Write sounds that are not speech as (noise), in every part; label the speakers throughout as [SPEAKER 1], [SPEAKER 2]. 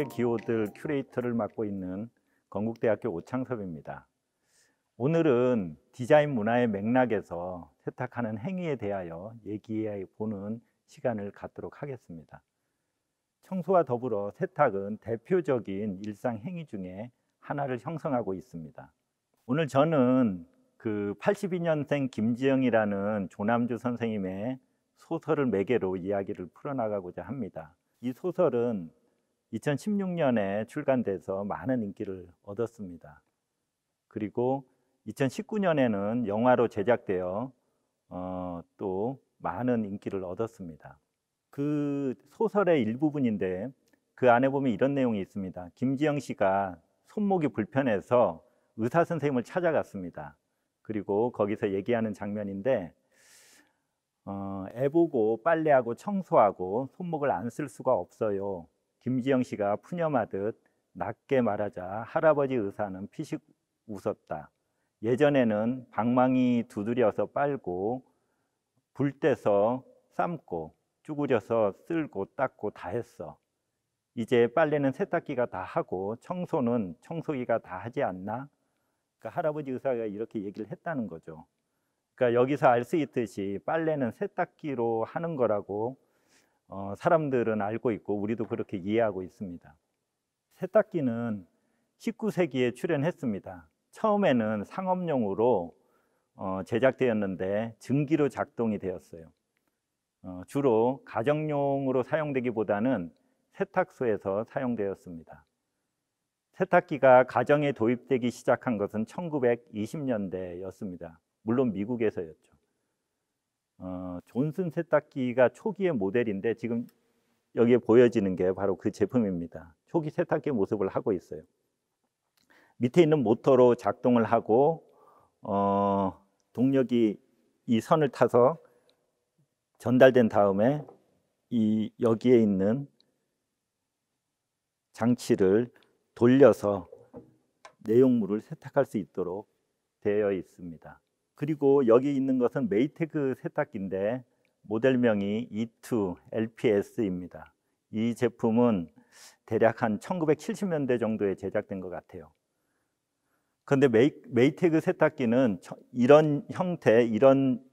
[SPEAKER 1] 추억의 기호들 큐레이터를 맡고 있는 건국대학교 오창섭입니다. 오늘은 디자인 문화의 맥락에서 세탁하는 행위에 대하여 얘기해 보는 시간을 갖도록 하겠습니다. 청소와 더불어 세탁은 대표적인 일상 행위 중에 하나를 형성하고 있습니다. 오늘 저는 그 82년생 김지영이라는 조남주 선생님의 소설을 매개로 이야기를 풀어나가고자 합니다. 이 소설은 2016년에 출간돼서 많은 인기를 얻었습니다. 그리고 2019년에는 영화로 제작되어 어, 또 많은 인기를 얻었습니다. 그 소설의 일부분인데 그 안에 보면 이런 내용이 있습니다. 김지영 씨가 손목이 불편해서 의사 선생님을 찾아갔습니다. 그리고 거기서 얘기하는 장면인데 어, 애 보고 빨래하고 청소하고 손목을 안 쓸 수가 없어요. 김지영 씨가 푸념하듯 낮게 말하자 할아버지 의사는 피식 웃었다. 예전에는 방망이 두드려서 빨고 불떼서 삶고 쭈그려서 쓸고 닦고 다 했어. 이제 빨래는 세탁기가 다 하고 청소는 청소기가 다 하지 않나? 그러니까 할아버지 의사가 이렇게 얘기를 했다는 거죠. 그러니까 여기서 알 수 있듯이 빨래는 세탁기로 하는 거라고 어, 사람들은 알고 있고 우리도 그렇게 이해하고 있습니다. 세탁기는 19세기에 출현했습니다. 처음에는 상업용으로 어, 제작되었는데 증기로 작동이 되었어요. 어, 주로 가정용으로 사용되기보다는 세탁소에서 사용되었습니다. 세탁기가 가정에 도입되기 시작한 것은 1920년대였습니다. 물론 미국에서였죠. 어, 존슨 세탁기가 초기의 모델인데 지금 여기에 보여지는 게 바로 그 제품입니다. 초기 세탁기 모습을 하고 있어요. 밑에 있는 모터로 작동을 하고 어, 동력이 이 선을 타서 전달된 다음에 이 여기에 있는 장치를 돌려서 내용물을 세탁할 수 있도록 되어 있습니다. 그리고 여기 있는 것은 메이테크 세탁기인데 모델명이 E2 LPS입니다. 이 제품은 대략 한 1970년대 정도에 제작된 것 같아요. 그런데 메이, 메이테크 세탁기는 이런 형태, 이런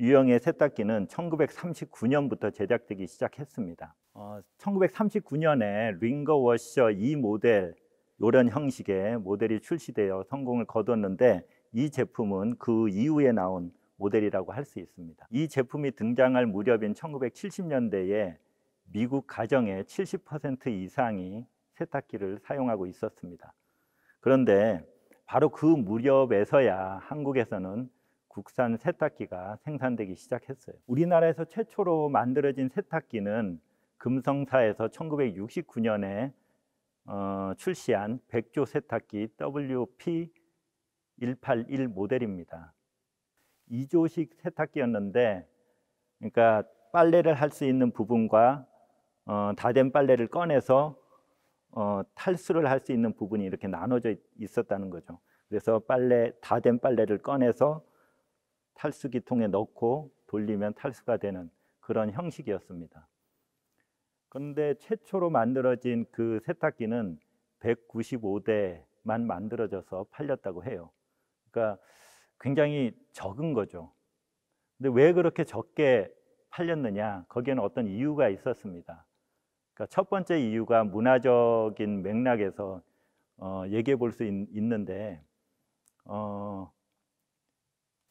[SPEAKER 1] 유형의 세탁기는 1939년부터 제작되기 시작했습니다. 어, 1939년에 링거 워셔 E 모델 이런 형식의 모델이 출시되어 성공을 거뒀는데 이 제품은 그 이후에 나온 모델이라고 할 수 있습니다. 이 제품이 등장할 무렵인 1970년대에 미국 가정의 70% 이상이 세탁기를 사용하고 있었습니다. 그런데 바로 그 무렵에서야 한국에서는 국산 세탁기가 생산되기 시작했어요. 우리나라에서 최초로 만들어진 세탁기는 금성사에서 1969년에 어, 출시한 백조 세탁기 WP 181 모델입니다. 2조식 세탁기였는데 그러니까 빨래를 할 수 있는 부분과 어, 다된 빨래를 꺼내서 어, 탈수를 할 수 있는 부분이 이렇게 나눠져 있었다는 거죠. 그래서 빨래 다 된 빨래를 꺼내서 탈수기통에 넣고 돌리면 탈수가 되는 그런 형식이었습니다. 그런데 최초로 만들어진 그 세탁기는 195대만 만들어져서 팔렸다고 해요. 그러니까 굉장히 적은 거죠. 근데 왜 그렇게 적게 팔렸느냐? 거기에는 어떤 이유가 있었습니다. 그러니까 첫 번째 이유가 문화적인 맥락에서 어, 얘기해 볼 수 있는데 어,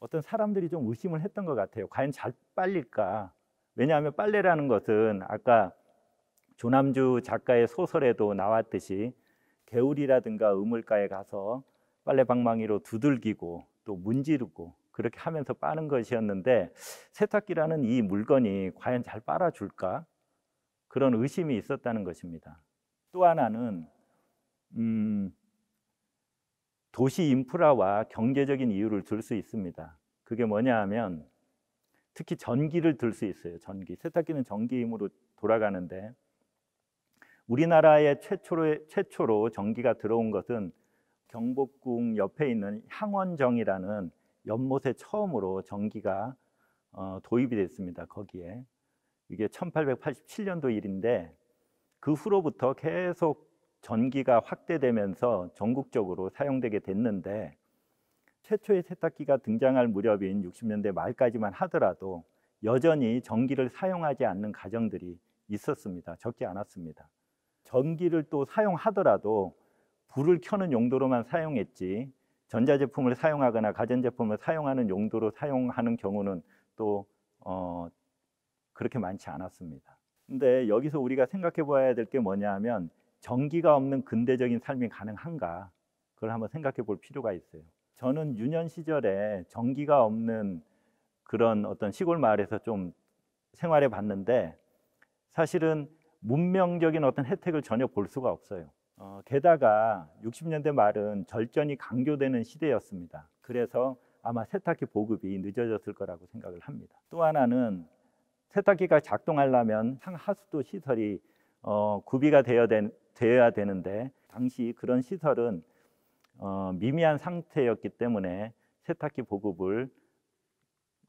[SPEAKER 1] 어떤 사람들이 좀 의심을 했던 것 같아요. 과연 잘 빨릴까? 왜냐하면 빨래라는 것은 아까 조남주 작가의 소설에도 나왔듯이 개울이라든가 우물가에 가서 빨래 방망이로 두들기고 또 문지르고 그렇게 하면서 빠는 것이었는데 세탁기라는 이 물건이 과연 잘 빨아줄까 그런 의심이 있었다는 것입니다. 또 하나는 음, 도시 인프라와 경제적인 이유를 들 수 있습니다. 그게 뭐냐 하면 특히 전기를 들 수 있어요. 전기. 세탁기는 전기 임으로 돌아가는데 우리나라에 최초로, 최초로 전기가 들어온 것은 경복궁 옆에 있는 향원정이라는 연못에 처음으로 전기가 어, 도입이 됐습니다. 거기에 이게 1887년도 일인데 그 후로부터 계속 전기가 확대되면서 전국적으로 사용되게 됐는데 최초의 세탁기가 등장할 무렵인 60년대 말까지만 하더라도 여전히 전기를 사용하지 않는 가정들이 있었습니다. 적지 않았습니다. 전기를 또 사용하더라도 불을 켜는 용도로만 사용했지 전자제품을 사용하거나 가전제품을 사용하는 용도로 사용하는 경우는 또 어, 그렇게 많지 않았습니다. 근데 여기서 우리가 생각해 봐야 될 게 뭐냐 하면 전기가 없는 근대적인 삶이 가능한가 그걸 한번 생각해 볼 필요가 있어요. 저는 유년 시절에 전기가 없는 그런 어떤 시골 마을에서 좀 생활해 봤는데 사실은 문명적인 어떤 혜택을 전혀 볼 수가 없어요. 어, 게다가 60년대 말은 절전이 강조되는 시대였습니다. 그래서 아마 세탁기 보급이 늦어졌을 거라고 생각을 합니다. 또 하나는 세탁기가 작동하려면 상하수도 시설이 어, 구비가 되어야, 되, 는데 당시 그런 시설은 어, 미미한 상태였기 때문에 세탁기 보급을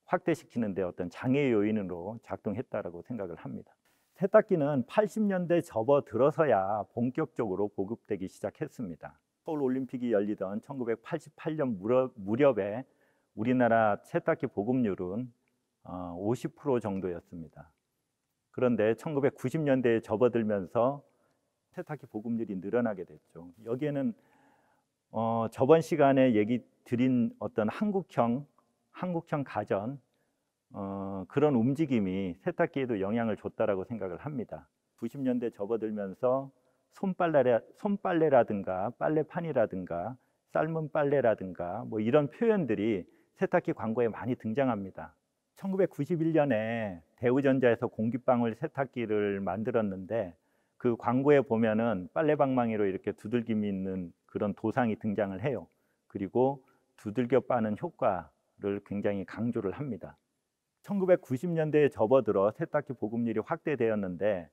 [SPEAKER 1] 확대시키는데 어떤 장애 요인으로 작동했다고 생각을 합니다. 세탁기는 80년대 접어들어서야 본격적으로 보급되기 시작했습니다. 서울올림픽이 열리던 1988년 무렵에 우리나라 세탁기 보급률은 50% 어, 정도였습니다. 그런데 1990년대에 접어들면서 세탁기 보급률이 늘어나게 됐죠. 여기에는 어, 저번 시간에 얘기 드린 어떤 한국형 한국형 가전 어, 그런 움직임이 세탁기에도 영향을 줬다라고 생각을 합니다. 90년대 접어들면서 손빨래, 손빨래라든가 빨래판이라든가 삶은 빨래라든가 뭐 이런 표현들이 세탁기 광고에 많이 등장합니다. 1991년에 대우전자에서 공기방울 세탁기를 만들었는데 그 광고에 보면은 빨래방망이로 이렇게 두들김이 있는 그런 도상이 등장을 해요. 그리고 두들겨 빠는 효과를 굉장히 강조를 합니다. 1990년대에 접어들어 세탁기 보급률이 확대되었는데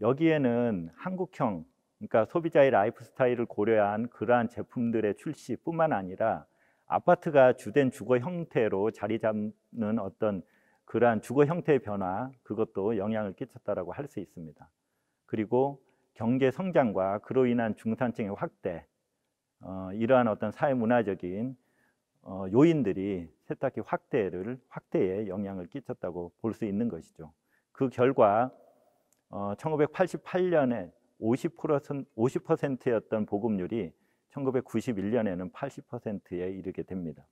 [SPEAKER 1] 여기에는 한국형 그러니까 소비자의 라이프 스타일을 고려한 그러한 제품들의 출시뿐만 아니라 아파트가 주된 주거 형태로 자리 잡는 어떤 그러한 주거 형태의 변화 그것도 영향을 끼쳤다고할 수 있습니다. 그리고 경제 성장과 그로 인한 중산층의 확대 어, 이러한 어떤 사회 문화적인 어, 요인들이 세탁기 확대를 확대에 영향을 끼쳤다고 볼 수 있는 것이죠. 그 결과 1988년에 50%, 50%였던 보급률이 1991년에는 80%에 이르게 됩니다.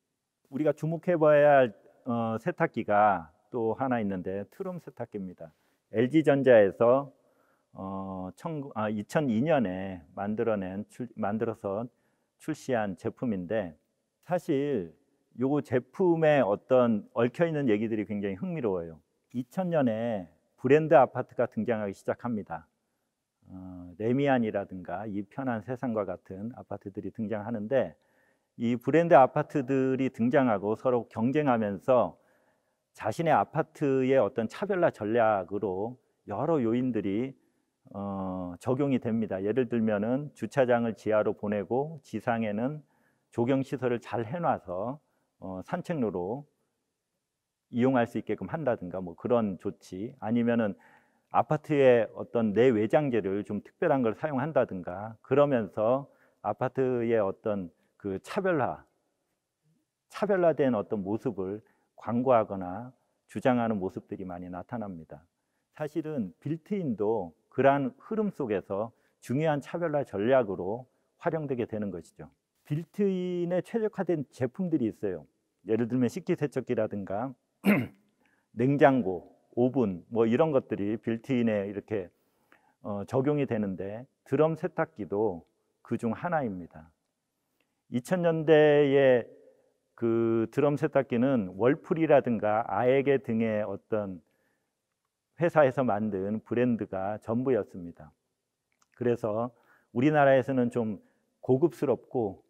[SPEAKER 1] 우리가 주목해봐야 할 어, 세탁기가 또 하나 있는데 트름 세탁기입니다. LG전자에서 2002년에 어, 아, 만들어낸 만들어서 출시한 제품인데 사실 요 제품의 어떤 얽혀 있는 얘기들이 굉장히 흥미로워요. 2000년에 브랜드 아파트가 등장하기 시작합니다. 어, 레미안이라든가 이 편한 세상과 같은 아파트들이 등장하는데 이 브랜드 아파트들이 등장하고 서로 경쟁하면서 자신의 아파트의 어떤 차별화 전략으로 여러 요인들이 어, 적용이 됩니다. 예를 들면은 주차장을 지하로 보내고 지상에는 조경 시설을 잘 해놔서 어, 산책로로 이용할 수 있게끔 한다든가 뭐 그런 조치 아니면은 아파트의 어떤 내외장재를 좀 특별한 걸 사용한다든가 그러면서 아파트의 어떤 그 차별화 차별화된 어떤 모습을 광고하거나 주장하는 모습들이 많이 나타납니다. 사실은 빌트인도 그러한 흐름 속에서 중요한 차별화 전략으로 활용되게 되는 것이죠. 빌트인에 최적화된 제품들이 있어요. 예를 들면 식기세척기라든가 (clears throat) 냉장고, 오븐 뭐 이런 것들이 빌트인에 이렇게 어, 적용이 되는데 드럼 세탁기도 그 중 하나입니다. 2000년대에 그 드럼 세탁기는 월풀이라든가 아에게 등의 어떤 회사에서 만든 브랜드가 전부였습니다. 그래서 우리나라에서는 좀 고급스럽고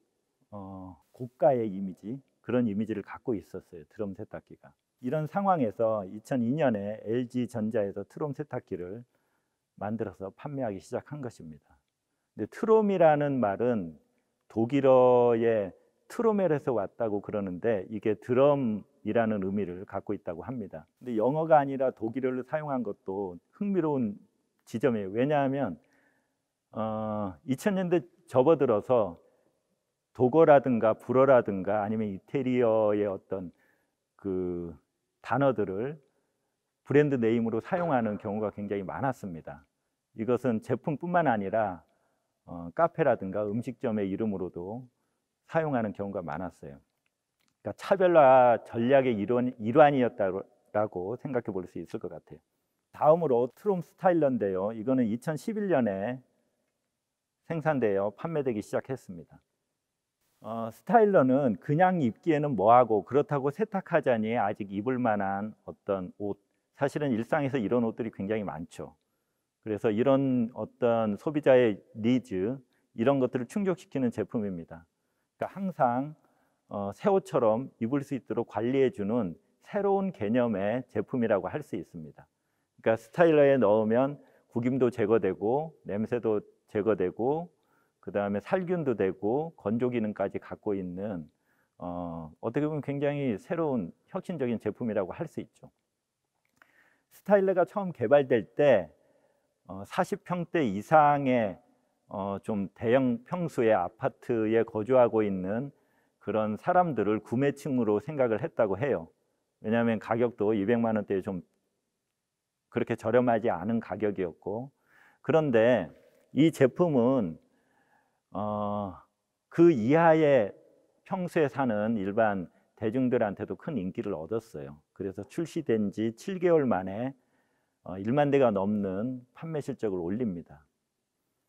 [SPEAKER 1] 어, 고가의 이미지 그런 이미지를 갖고 있었어요. 드럼 세탁기가. 이런 상황에서 2002년에 LG 전자에서 트롬 세탁기를 만들어서 판매하기 시작한 것입니다. 근데 트롬이라는 말은 독일어의 트로멜에서 왔다고 그러는데 이게 드럼이라는 의미를 갖고 있다고 합니다. 근데 영어가 아니라 독일어를 사용한 것도 흥미로운 지점이에요. 왜냐하면 어, 2000년대 접어들어서 도거라든가 불어라든가 아니면 이태리어의 어떤 그 단어들을 브랜드 네임으로 사용하는 경우가 굉장히 많았습니다. 이것은 제품뿐만 아니라 어, 카페라든가 음식점의 이름으로도 사용하는 경우가 많았어요. 그러니까 차별화 전략의 일원, 일환이었다고 생각해 볼 수 있을 것 같아요. 다음으로 트롬 스타일러인데요. 이거는 2011년에 생산되어 판매되기 시작했습니다. 어, 스타일러는 그냥 입기에는 뭐하고 그렇다고 세탁하자니 아직 입을 만한 어떤 옷 사실은 일상에서 이런 옷들이 굉장히 많죠. 그래서 이런 어떤 소비자의 니즈 이런 것들을 충족시키는 제품입니다. 그러니까 항상 어, 새 옷처럼 입을 수 있도록 관리해주는 새로운 개념의 제품이라고 할 수 있습니다. 그러니까 스타일러에 넣으면 구김도 제거되고 냄새도 제거되고 그 다음에 살균도 되고 건조 기능까지 갖고 있는 어, 어떻게 보면 굉장히 새로운 혁신적인 제품이라고 할 수 있죠. 스타일러가 처음 개발될 때 어, 40평대 이상의 어, 좀 대형 평수의 아파트에 거주하고 있는 그런 사람들을 구매층으로 생각을 했다고 해요. 왜냐하면 가격도 200만 원대에 좀 그렇게 저렴하지 않은 가격이었고 그런데 이 제품은 어, 그 이하의 평소에 사는 일반 대중들한테도 큰 인기를 얻었어요. 그래서 출시된 지 7개월 만에 1만 어, 대가 넘는 판매 실적을 올립니다.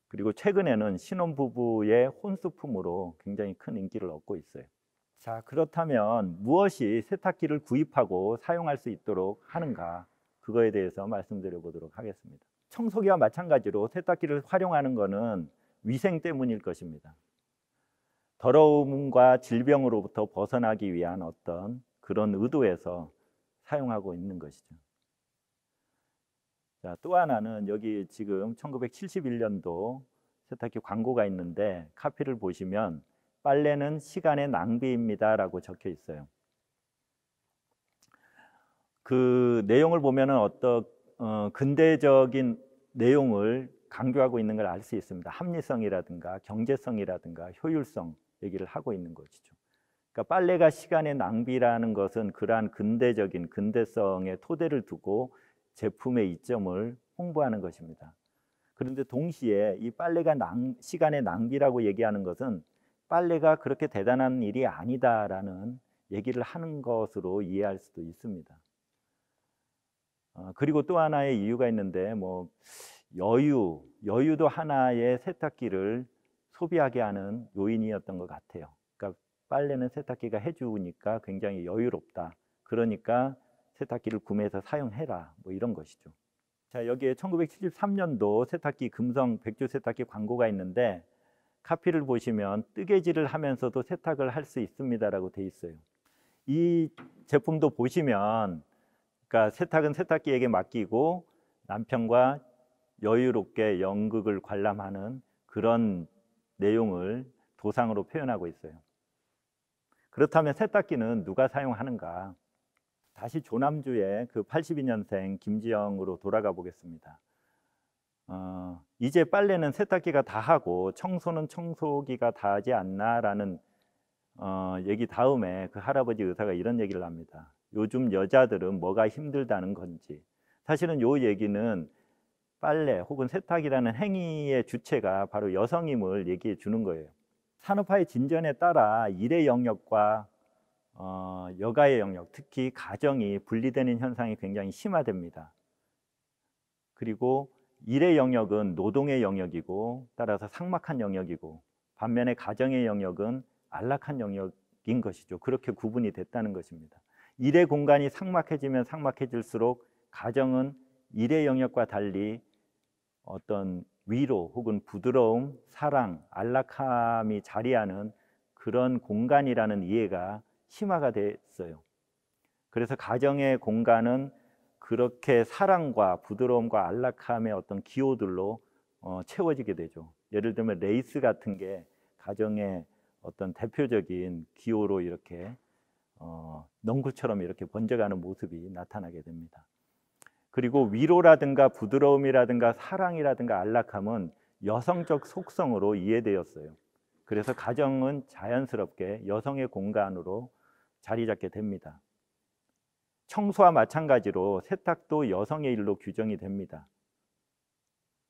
[SPEAKER 1] 그리고 최근에는 신혼부부의 혼수품으로 굉장히 큰 인기를 얻고 있어요. 자, 그렇다면 무엇이 세탁기를 구입하고 사용할 수 있도록 하는가? 그거에 대해서 말씀드려 보도록 하겠습니다. 청소기와 마찬가지로 세탁기를 활용하는 것은 위생 때문일 것입니다. 더러움과 질병으로부터 벗어나기 위한 어떤 그런 의도에서 사용하고 있는 것이죠. 자, 또 하나는 여기 지금 1971년도 세탁기 광고가 있는데 카피를 보시면 빨래는 시간의 낭비입니다라고 적혀 있어요. 그 내용을 보면은 어떤 어, 근대적인 내용을 강조하고 있는 걸 알 수 있습니다. 합리성이라든가 경제성이라든가 효율성 얘기를 하고 있는 것이죠. 그러니까 빨래가 시간의 낭비라는 것은 그러한 근대적인 근대성의 토대를 두고 제품의 이점을 홍보하는 것입니다. 그런데 동시에 이 빨래가 낭, 시간의 낭비라고 얘기하는 것은 빨래가 그렇게 대단한 일이 아니다라는 얘기를 하는 것으로 이해할 수도 있습니다. 어, 그리고 또 하나의 이유가 있는데 뭐 여유, 여유도 하나의 세탁기를 소비하게 하는 요인이었던 것 같아요. 그러니까 빨래는 세탁기가 해주니까 굉장히 여유롭다. 그러니까 세탁기를 구매해서 사용해라. 뭐 이런 것이죠. 자, 여기에 1973년도 세탁기 금성 백조 세탁기 광고가 있는데 카피를 보시면 뜨개질을 하면서도 세탁을 할 수 있습니다라고 돼 있어요. 이 제품도 보시면 그러니까 세탁은 세탁기에게 맡기고 남편과 여유롭게 연극을 관람하는 그런 내용을 도상으로 표현하고 있어요. 그렇다면 세탁기는 누가 사용하는가? 다시 조남주의 그 82년생 김지영으로 돌아가 보겠습니다. 어, 이제 빨래는 세탁기가 다 하고 청소는 청소기가 다 하지 않나라는 어, 얘기 다음에 그 할아버지 의사가 이런 얘기를 합니다. 요즘 여자들은 뭐가 힘들다는 건지. 사실은 요 얘기는 빨래 혹은 세탁이라는 행위의 주체가 바로 여성임을 얘기해 주는 거예요. 산업화의 진전에 따라 일의 영역과 어, 여가의 영역, 특히 가정이 분리되는 현상이 굉장히 심화됩니다. 그리고 일의 영역은 노동의 영역이고 따라서 상막한 영역이고 반면에 가정의 영역은 안락한 영역인 것이죠. 그렇게 구분이 됐다는 것입니다. 일의 공간이 상막해지면 상막해질수록 가정은 일의 영역과 달리 어떤 위로 혹은 부드러움, 사랑, 안락함이 자리하는 그런 공간이라는 이해가 심화가 됐어요. 그래서 가정의 공간은 그렇게 사랑과 부드러움과 안락함의 어떤 기호들로 어, 채워지게 되죠. 예를 들면 레이스 같은 게 가정의 어떤 대표적인 기호로 이렇게 어, 농구처럼 이렇게 번져가는 모습이 나타나게 됩니다. 그리고 위로라든가 부드러움이라든가 사랑이라든가 안락함은 여성적 속성으로 이해되었어요. 그래서 가정은 자연스럽게 여성의 공간으로 자리 잡게 됩니다. 청소와 마찬가지로 세탁도 여성의 일로 규정이 됩니다.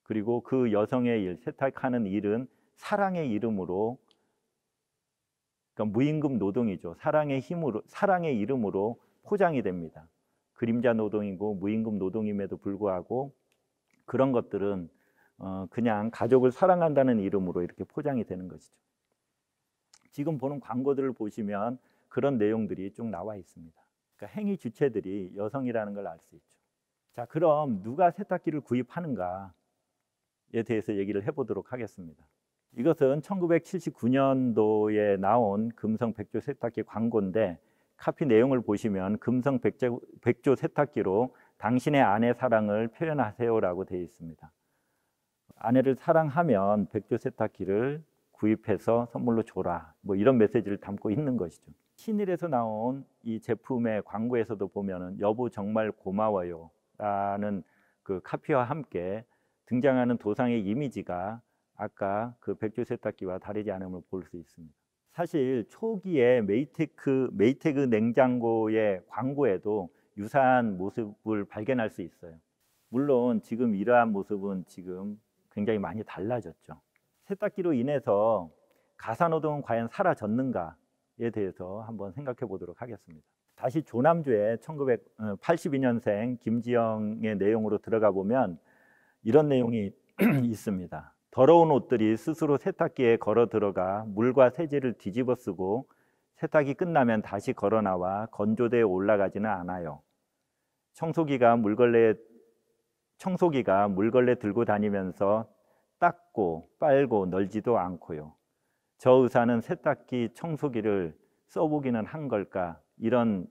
[SPEAKER 1] 그리고 그 여성의 일, 세탁하는 일은 사랑의 이름으로 그러니까 무임금 노동이죠. 사랑의 힘으로 사랑의 이름으로 포장이 됩니다. 그림자 노동이고 무임금 노동임에도 불구하고 그런 것들은 어, 그냥 가족을 사랑한다는 이름으로 이렇게 포장이 되는 것이죠. 지금 보는 광고들을 보시면 그런 내용들이 쭉 나와 있습니다. 그러니까 행위 주체들이 여성이라는 걸 알 수 있죠. 자, 그럼 누가 세탁기를 구입하는가에 대해서 얘기를 해보도록 하겠습니다. 이것은 1979년도에 나온 금성 백조 세탁기 광고인데 카피 내용을 보시면 금성 백조, 백조 세탁기로 당신의 아내 사랑을 표현하세요라고 되어 있습니다. 아내를 사랑하면 백조 세탁기를 구입해서 선물로 줘라. 뭐 이런 메시지를 담고 있는 것이죠. 신일에서 나온 이 제품의 광고에서도 보면은 여보 정말 고마워요라는 그 카피와 함께 등장하는 도상의 이미지가 아까 그 백조 세탁기와 다르지 않음을 볼 수 있습니다. 사실 초기에 메이테크 메이테크 냉장고의 광고에도 유사한 모습을 발견할 수 있어요. 물론 지금 이러한 모습은 지금 굉장히 많이 달라졌죠. 세탁기로 인해서 가사노동은 과연 사라졌는가에 대해서 한번 생각해 보도록 하겠습니다. 다시 조남주의 1982년생 어, 김지영의 내용으로 들어가 보면 이런 내용이 (clears throat) 있습니다. 더러운 옷들이 스스로 세탁기에 걸어 들어가 물과 세제를 뒤집어 쓰고 세탁이 끝나면 다시 걸어 나와 건조대에 올라가지는 않아요. 청소기가 물걸레 청소기가 물걸레 들고 다니면서 닦고 빨고 널지도 않고요. 저 의사는 세탁기 청소기를 써보기는 한 걸까 이런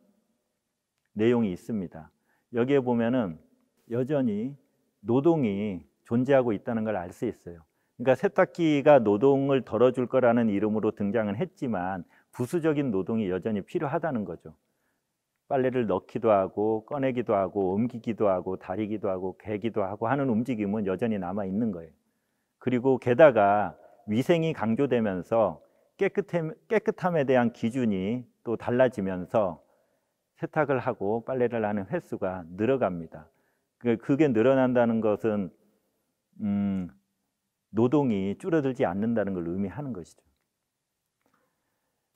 [SPEAKER 1] 내용이 있습니다. 여기에 보면은 여전히 노동이 존재하고 있다는 걸 알 수 있어요. 그러니까 세탁기가 노동을 덜어줄 거라는 이름으로 등장은 했지만 부수적인 노동이 여전히 필요하다는 거죠. 빨래를 넣기도 하고 꺼내기도 하고 옮기기도 하고 다리기도 하고 개기도 하고 하는 움직임은 여전히 남아 있는 거예요. 그리고 게다가 위생이 강조되면서 깨끗함, 깨끗함에 대한 기준이 또 달라지면서 세탁을 하고 빨래를 하는 횟수가 늘어갑니다. 그러니까 그게 늘어난다는 것은 음, 노동이 줄어들지 않는다는 걸 의미하는 것이죠.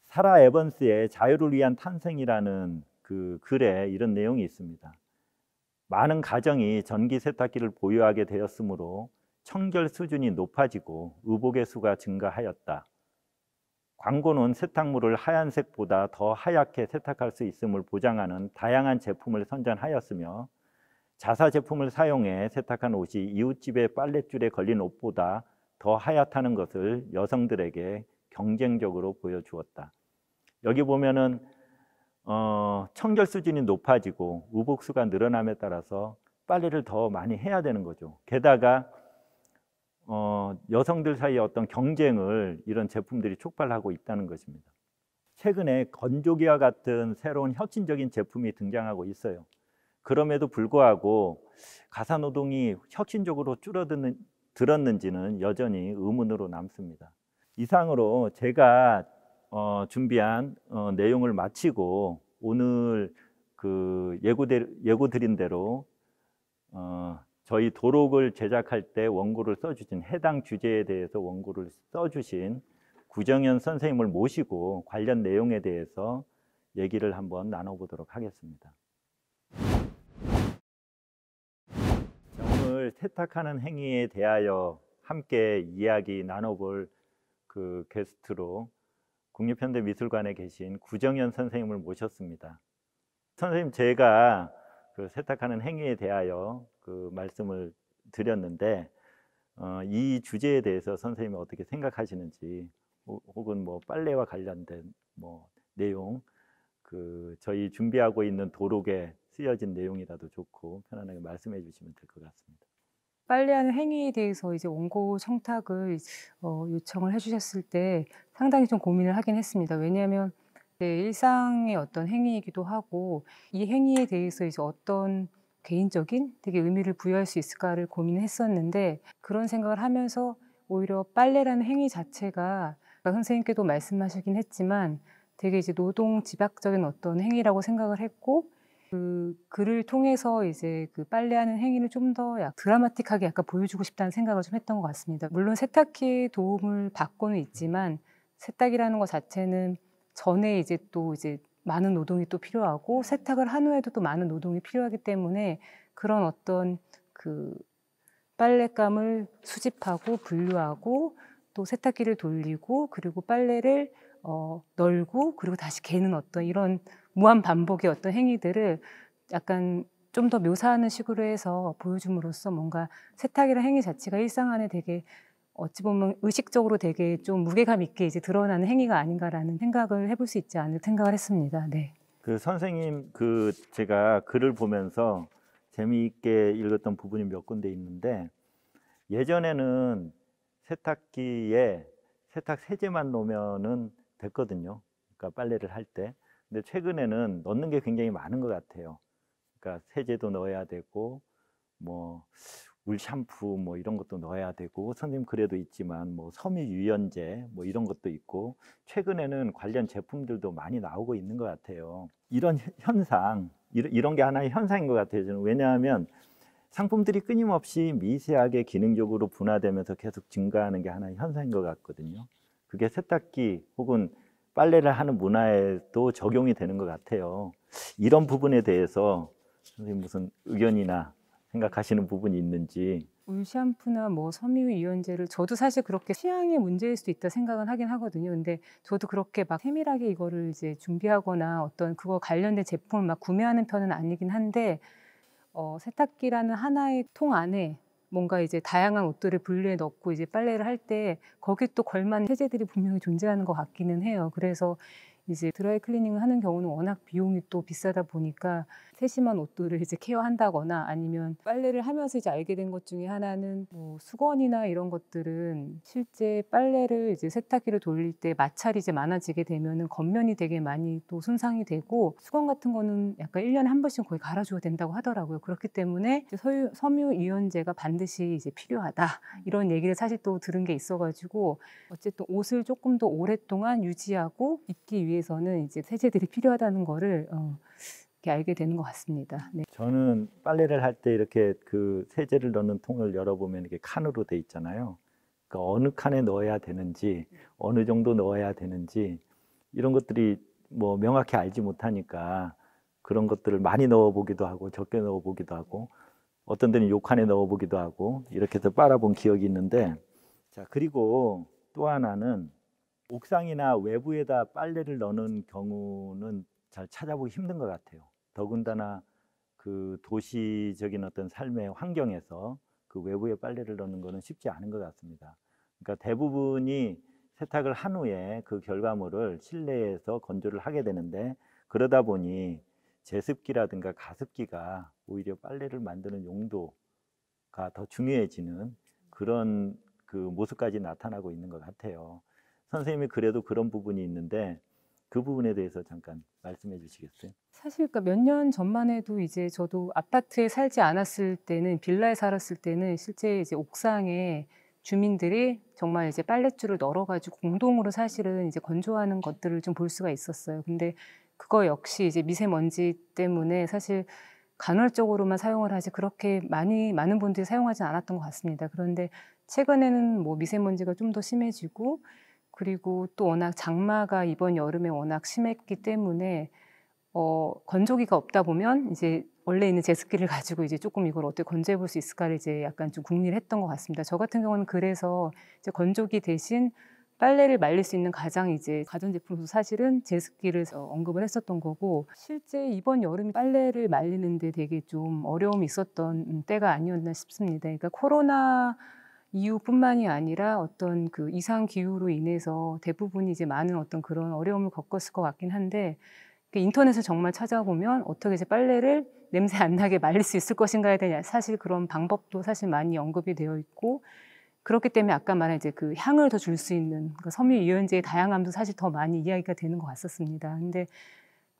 [SPEAKER 1] 사라 에번스의 자유를 위한 탄생이라는 그 글에 이런 내용이 있습니다. 많은 가정이 전기 세탁기를 보유하게 되었으므로 청결 수준이 높아지고 의복의 수가 증가하였다. 광고는 세탁물을 하얀색보다 더 하얗게 세탁할 수 있음을 보장하는 다양한 제품을 선전하였으며 자사 제품을 사용해 세탁한 옷이 이웃집의 빨랫줄에 걸린 옷보다 더 하얗다는 것을 여성들에게 경쟁적으로 보여주었다. 여기 보면은 어, 청결 수준이 높아지고 의복수가 늘어남에 따라서 빨래를 더 많이 해야 되는 거죠. 게다가 어, 여성들 사이에 어떤 경쟁을 이런 제품들이 촉발하고 있다는 것입니다. 최근에 건조기와 같은 새로운 혁신적인 제품이 등장하고 있어요. 그럼에도 불구하고 가사 노동이 혁신적으로 줄어드는 들었는지는 여전히 의문으로 남습니다. 이상으로 제가 어, 준비한 어, 내용을 마치고 오늘 그 예고대, 예고드린 대로 어, 저희 도록을 제작할 때 원고를 써주신 해당 주제에 대해서 원고를 써주신 구정현 선생님을 모시고 관련 내용에 대해서 얘기를 한번 나눠보도록 하겠습니다. 세탁하는 행위에 대하여 함께 이야기 나눠볼 그 게스트로 국립현대미술관에 계신 구정현 선생님을 모셨습니다. 선생님 제가 그 세탁하는 행위에 대하여 그 말씀을 드렸는데 어, 이 주제에 대해서 선생님이 어떻게 생각하시는지 혹은 뭐 빨래와 관련된 뭐 내용 그 저희 준비하고 있는 도록에 쓰여진 내용이라도 좋고 편안하게 말씀해 주시면 될 것 같습니다.
[SPEAKER 2] 빨래하는 행위에 대해서 이제 원고 청탁을 어, 요청을 해주셨을 때 상당히 좀 고민을 하긴 했습니다. 왜냐하면 네, 일상의 어떤 행위이기도 하고 이 행위에 대해서 이제 어떤 개인적인 되게 의미를 부여할 수 있을까를 고민했었는데 그런 생각을 하면서 오히려 빨래라는 행위 자체가 그러니까 선생님께도 말씀하시긴 했지만 되게 이제 노동 집약적인 어떤 행위라고 생각을 했고 그 글을 통해서 이제 그 빨래하는 행위를 좀 더 드라마틱하게 약간 보여주고 싶다는 생각을 좀 했던 것 같습니다. 물론 세탁기의 도움을 받고는 있지만 세탁이라는 것 자체는 전에 이제 또 이제 많은 노동이 또 필요하고 세탁을 한 후에도 또 많은 노동이 필요하기 때문에 그런 어떤 그 빨랫감을 수집하고 분류하고 또 세탁기를 돌리고 그리고 빨래를 어, 널고 그리고 다시 개는 어떤 이런 무한 반복의 어떤 행위들을 약간 좀 더 묘사하는 식으로 해서 보여줌으로써 뭔가 세탁이라 행위 자체가 일상 안에 되게 어찌 보면 의식적으로 되게 좀 무게감 있게 이제 드러나는 행위가 아닌가라는 생각을 해볼 수 있지 않을 생각을 했습니다. 네.
[SPEAKER 1] 그 선생님 그 제가 글을 보면서 재미있게 읽었던 부분이 몇 군데 있는데 예전에는 세탁기에 세탁 세제만 놓으면은 됐거든요. 그러니까 빨래를 할 때. 근데 최근에는 넣는 게 굉장히 많은 것 같아요. 그러니까 세제도 넣어야 되고 뭐 물샴푸 뭐 이런 것도 넣어야 되고 선생님 그래도 있지만 뭐 섬유 유연제 뭐 이런 것도 있고 최근에는 관련 제품들도 많이 나오고 있는 것 같아요. 이런 현상 이런 게 하나의 현상인 것 같아요. 저는 왜냐하면 상품들이 끊임없이 미세하게 기능적으로 분화되면서 계속 증가하는 게 하나의 현상인 것 같거든요. 그게 세탁기 혹은 빨래를 하는 문화에도 적용이 되는 것 같아요. 이런 부분에 대해서 선생님 무슨 의견이나 생각하시는 부분이 있는지
[SPEAKER 2] 울샴푸나 뭐 섬유유연제를 저도 사실 그렇게 취향의 문제일 수도 있다 생각은 하긴 하거든요. 근데 저도 그렇게 막 세밀하게 이거를 이제 준비하거나 어떤 그거 관련된 제품을 막 구매하는 편은 아니긴 한데 어, 세탁기라는 하나의 통 안에 뭔가 이제 다양한 옷들을 분리해 넣고 이제 빨래를 할 때 거기 또 걸맞는 세제들이 분명히 존재하는 것 같기는 해요. 그래서 이제 드라이 클리닝을 하는 경우는 워낙 비용이 또 비싸다 보니까 세심한 옷들을 이제 케어한다거나 아니면 빨래를 하면서 이제 알게 된 것 중에 하나는 뭐 수건이나 이런 것들은 실제 빨래를 이제 세탁기를 돌릴 때 마찰이 이제 많아지게 되면은 겉면이 되게 많이 또 손상이 되고 수건 같은 거는 약간 일년에한 번씩 거의 갈아줘야 된다고 하더라고요. 그렇기 때문에 서유, 섬유 유연제가 반드시 이제 필요하다 이런 얘기를 사실 또 들은 게 있어가지고 어쨌든 옷을 조금 더 오랫동안 유지하고 입기 위해 대해서는 이제 세제들이 필요하다는 거를 어, 이렇게 알게 되는 것 같습니다. 네.
[SPEAKER 1] 저는 빨래를 할 때 이렇게 그 세제를 넣는 통을 열어보면 이게 칸으로 돼 있잖아요. 그러니까 어느 칸에 넣어야 되는지 어느 정도 넣어야 되는지 이런 것들이 뭐 명확히 알지 못하니까 그런 것들을 많이 넣어보기도 하고 적게 넣어보기도 하고 어떤 데는 요 칸에 넣어보기도 하고 이렇게 해서 빨아본 기억이 있는데 자 그리고 또 하나는 옥상이나 외부에다 빨래를 넣는 경우는 잘 찾아보기 힘든 것 같아요. 더군다나 그 도시적인 어떤 삶의 환경에서 그 외부에 빨래를 넣는 것은 쉽지 않은 것 같습니다. 그러니까 대부분이 세탁을 한 후에 그 결과물을 실내에서 건조를 하게 되는데 그러다 보니 제습기라든가 가습기가 오히려 빨래를 만드는 용도가 더 중요해지는 그런 그 모습까지 나타나고 있는 것 같아요. 선생님이 그래도 그런 부분이 있는데 그 부분에 대해서 잠깐 말씀해 주시겠어요?
[SPEAKER 2] 사실 그 몇년 그러니까 전만 해도 이제 저도 아파트에 살지 않았을 때는 빌라에 살았을 때는 실제 이제 옥상에 주민들이 정말 이제 빨랫줄을 널어가지고 공동으로 사실은 이제 건조하는 것들을 좀 볼 수가 있었어요. 근데 그거 역시 이제 미세먼지 때문에 사실 간헐적으로만 사용을 하지 그렇게 많이 많은 분들이 사용하지 않았던 것 같습니다. 그런데 최근에는 뭐 미세먼지가 좀 더 심해지고 그리고 또 워낙 장마가 이번 여름에 워낙 심했기 때문에 어, 건조기가 없다 보면 이제 원래 있는 제습기를 (laughs) 가지고 이제 조금 이걸 어떻게 건조해 볼 수 있을까를 이제 약간 좀 궁리를 했던 것 같습니다. 저 같은 경우는 그래서 이제 건조기 대신 빨래를 말릴 수 있는 가장 이제 가전제품으로 사실은 제습기를 어, 언급을 했었던 거고 실제 이번 여름이 빨래를 말리는데 되게 좀 어려움이 있었던 때가 아니었나 싶습니다. 그러니까 코로나 이유뿐만이 아니라 어떤 그 이상 기후로 인해서 대부분이 제 많은 어떤 그런 어려움을 겪었을 것 같긴 한데 그 인터넷을 정말 찾아보면 어떻게 이제 빨래를 냄새 안 나게 말릴 수 있을 것인가에 대한 사실 그런 방법도 사실 많이 언급이 되어 있고 그렇기 때문에 아까 말한 이제 그 향을 더 줄 수 있는 그 섬유 유연제의 다양함도 사실 더 많이 이야기가 되는 것 같았습니다. 근데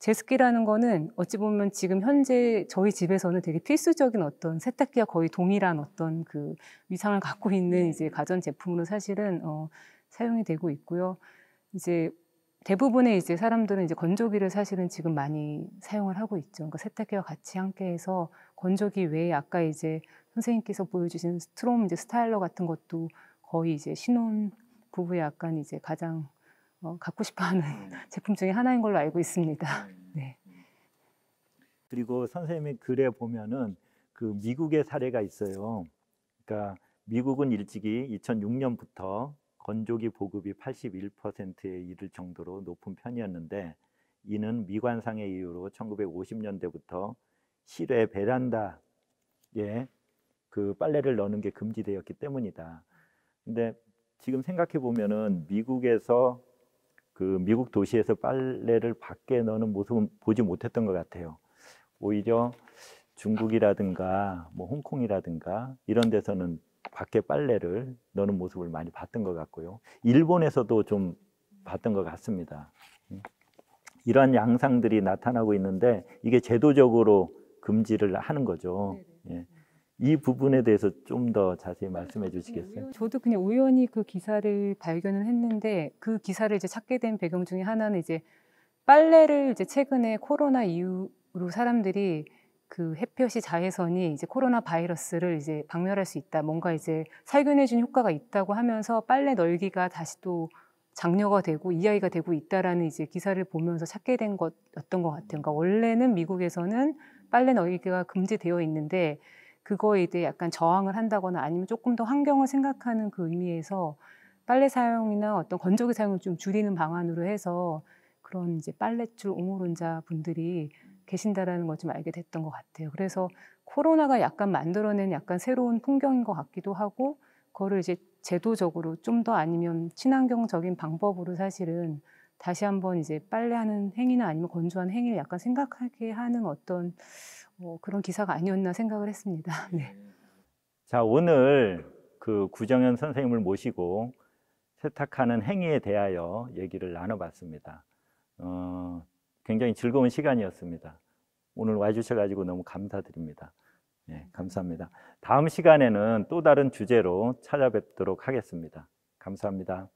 [SPEAKER 2] 제습기라는 거는 어찌 보면 지금 현재 저희 집에서는 되게 필수적인 어떤 세탁기와 거의 동일한 어떤 그 위상을 갖고 있는 네. 이제 가전 제품으로 사실은 어, 사용이 되고 있고요. 이제 대부분의 이제 사람들은 이제 건조기를 사실은 지금 많이 사용을 하고 있죠. 그러니까 세탁기와 같이 함께해서 건조기 외에 아까 이제 선생님께서 보여주신 스트롬 이제 스타일러 같은 것도 거의 이제 신혼 부부의 약간 이제 가장 어, 갖고 싶어하는 음. (laughs) 제품 중에 하나인 걸로 알고 있습니다. 음. (laughs) 네. 음.
[SPEAKER 1] 그리고 선생님의 글에 보면은 그 미국의 사례가 있어요. 그러니까 미국은 일찍이 2006년부터 건조기 보급이 81%에 이를 정도로 높은 편이었는데 이는 미관상의 이유로 1950년대부터 실외 베란다에 그 빨래를 넣는 게 금지되었기 때문이다. 근데 지금 생각해 보면은 미국에서 그 미국 도시에서 빨래를 밖에 넣는 모습은 보지 못했던 것 같아요. 오히려 중국이라든가 뭐 홍콩이라든가 이런 데서는 밖에 빨래를 넣는 모습을 많이 봤던 것 같고요. 일본에서도 좀 봤던 것 같습니다. 이러한 양상들이 나타나고 있는데 이게 제도적으로 금지를 하는 거죠. 예. 이 부분에 대해서 좀 더 자세히 말씀해 아, 주시겠어요?
[SPEAKER 2] 저도 그냥 우연히 그 기사를 발견을 했는데 그 기사를 이제 찾게 된 배경 중에 하나는 이제 빨래를 이제 최근에 코로나 이후로 사람들이 그 햇볕이 자외선이 이제 코로나 바이러스를 이제 박멸할 수 있다. 뭔가 이제 살균해 준 효과가 있다고 하면서 빨래 널기가 다시 또 장려가 되고 이야기가 되고 있다라는 이제 기사를 보면서 찾게 된 것였던 것 같아요. 그러니까 원래는 미국에서는 빨래 널기가 금지되어 있는데 그거에 대해 약간 저항을 한다거나 아니면 조금 더 환경을 생각하는 그 의미에서 빨래 사용이나 어떤 건조기 사용을 좀 줄이는 방안으로 해서 그런 이제 빨래줄 옹호론자 분들이 계신다라는 걸 좀 알게 됐던 것 같아요. 그래서 코로나가 약간 만들어낸 약간 새로운 풍경인 것 같기도 하고 그거를 이제 제도적으로 좀 더 아니면 친환경적인 방법으로 사실은 다시 한번 이제 빨래하는 행위나 아니면 건조한 행위를 약간 생각하게 하는 어떤 뭐 그런 기사가 아니었나 생각을 했습니다. (laughs) 네. 예.
[SPEAKER 1] 자, 오늘 그 구정현 선생님을 모시고 세탁하는 행위에 대하여 얘기를 나눠봤습니다. 어, 굉장히 즐거운 시간이었습니다. 오늘 와주셔가지고 너무 감사드립니다. 네, 감사합니다. 다음 시간에는 또 다른 주제로 찾아뵙도록 하겠습니다. 감사합니다.